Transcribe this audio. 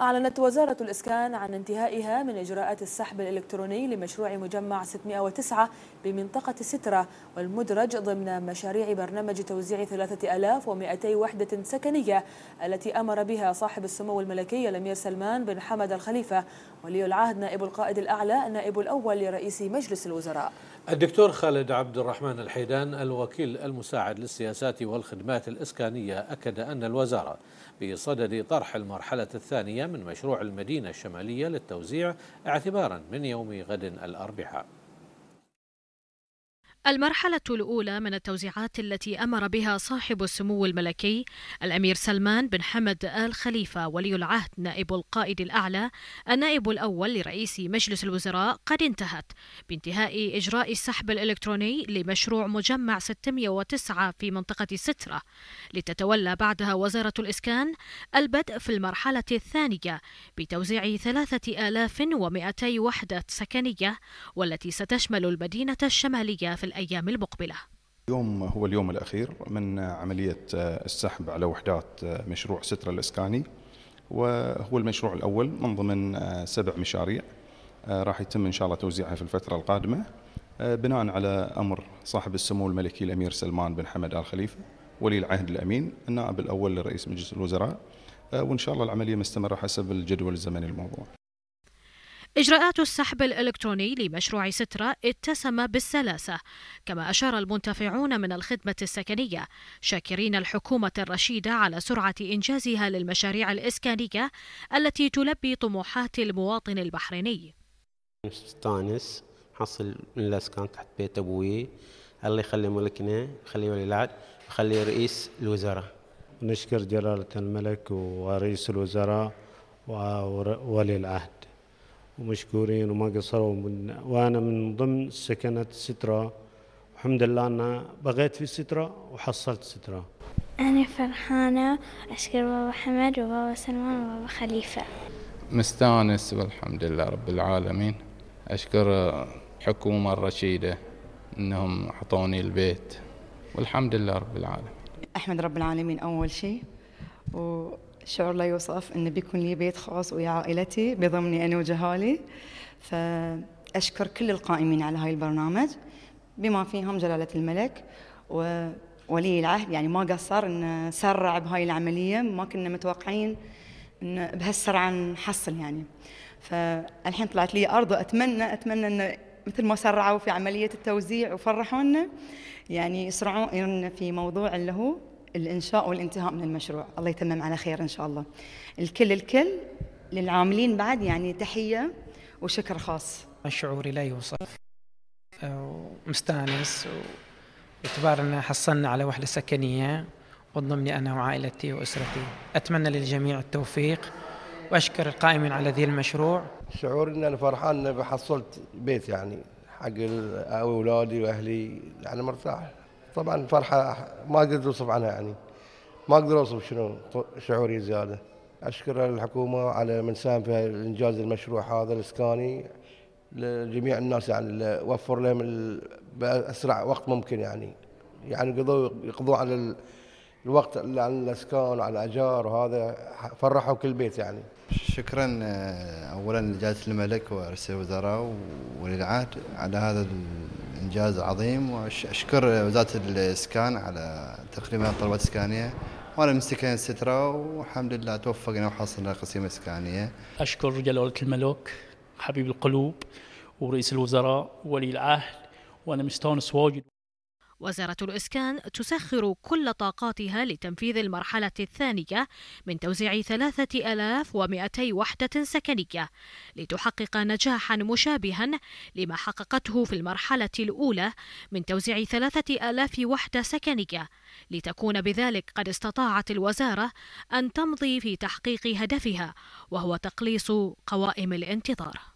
أعلنت وزارة الإسكان عن انتهائها من إجراءات السحب الإلكتروني لمشروع مجمع 609 بمنطقة سترة والمدرج ضمن مشاريع برنامج توزيع 3200 وحدة سكنية التي أمر بها صاحب السمو الملكي الأمير سلمان بن حمد الخليفة ولي العهد نائب القائد الأعلى النائب الأول لرئيس مجلس الوزراء الدكتور خالد عبد الرحمن الحيدان الوكيل المساعد للسياسات والخدمات الإسكانية أكد أن الوزارة بصدد طرح المرحلة الثانية من مشروع المدينة الشمالية للتوزيع اعتبارا من يوم غد الأربعاء المرحلة الأولى من التوزيعات التي أمر بها صاحب السمو الملكي الأمير سلمان بن حمد آل خليفة ولي العهد نائب القائد الأعلى النائب الأول لرئيس مجلس الوزراء قد انتهت بانتهاء إجراء السحب الإلكتروني لمشروع مجمع 609 في منطقة سترة لتتولى بعدها وزارة الإسكان البدء في المرحلة الثانية بتوزيع 3200 وحدة سكنية والتي ستشمل المدينة الشمالية في الأيام المقبلة اليوم هو اليوم الأخير من عملية آه، السحب على وحدات آه، مشروع سترة الإسكاني وهو المشروع الأول من ضمن آه، سبع مشاريع راح يتم إن شاء الله توزيعها في الفترة القادمة بناء على أمر صاحب السمو الملكي الأمير سلمان بن حمد آل خليفة ولي العهد الأمين النائب الأول لرئيس مجلس الوزراء وإن شاء الله العملية مستمرة حسب الجدول الزمني الموضوع إجراءات السحب الإلكتروني لمشروع سترة اتسم بالسلاسة كما أشار المنتفعون من الخدمة السكنية شاكرين الحكومة الرشيدة على سرعة إنجازها للمشاريع الإسكانية التي تلبي طموحات المواطن البحريني مستانس حصل من الأسكان تحت بيت أبوي الله يخلي ملكنا يخلي ولي العهد يخلي رئيس الوزراء نشكر جلالة الملك ورئيس الوزراء وولي العهد ومشكورين وما قصروا من وانا من ضمن سكنة سترة الحمد لله انا بغيت في سترة وحصلت سترة انا فرحانة اشكر بابا حمد وبابا سلمان وبابا خليفة مستانس والحمد لله رب العالمين اشكر الحكومة الرشيدة انهم اعطوني البيت والحمد لله رب العالمين احمد رب العالمين اول شيء و شعور لا يوصف أن بيكون لي بيت خاص ويا عائلتي بضمني أنا وجهالي فأشكر كل القائمين على هاي البرنامج بما فيهم جلالة الملك وولي العهد يعني ما قصر انه سرع بهاي العملية ما كنا متوقعين انه بهالسرعة نحصل يعني فالحين طلعت لي أرض وأتمنى أتمنى انه مثل ما سرعوا في عملية التوزيع وفرحونا يعني يسرعون في موضوع اللي هو الانشاء والانتهاء من المشروع الله يتمم على خير ان شاء الله الكل الكل للعاملين بعد يعني تحيه وشكر خاص الشعور لا يوصف ومستانس واعتبار ان حصلنا على وحده سكنيه وضمني انا وعائلتي واسرتي اتمنى للجميع التوفيق واشكر القائمين على ذي المشروع شعور ان انا فرحان اني حصلت بيت يعني حق اولادي واهلي يعني مرتاح طبعا فرحة ما أقدر أوصف عنها يعني ما أقدر أوصف شنو شعوري زيادة أشكر الحكومة على من ساهم في إنجاز المشروع هذا الإسكاني لجميع الناس يعني وفر لهم بأسرع وقت ممكن يعني يعني قضوا يقضوا على الوقت على الاسكان على الاجار وهذا فرحوا كل بيت يعني شكرا آه، اولا لجلاله الملك ورئيس الوزراء وولي العهد على هذا الانجاز العظيم واشكر وزاره الاسكان على تقريبا طلبات اسكانيه وانا مستكين سترة والحمد لله توفقنا وحصلنا قسيمه اسكانيه اشكر جلاله الملك حبيب القلوب ورئيس الوزراء ولي العهد وانا مستانس واجد وزارة الإسكان تسخر كل طاقاتها لتنفيذ المرحلة الثانية من توزيع 3200 وحدة سكنية لتحقق نجاحا مشابها لما حققته في المرحلة الأولى من توزيع 3000 وحدة سكنية لتكون بذلك قد استطاعت الوزارة أن تمضي في تحقيق هدفها وهو تقليص قوائم الانتظار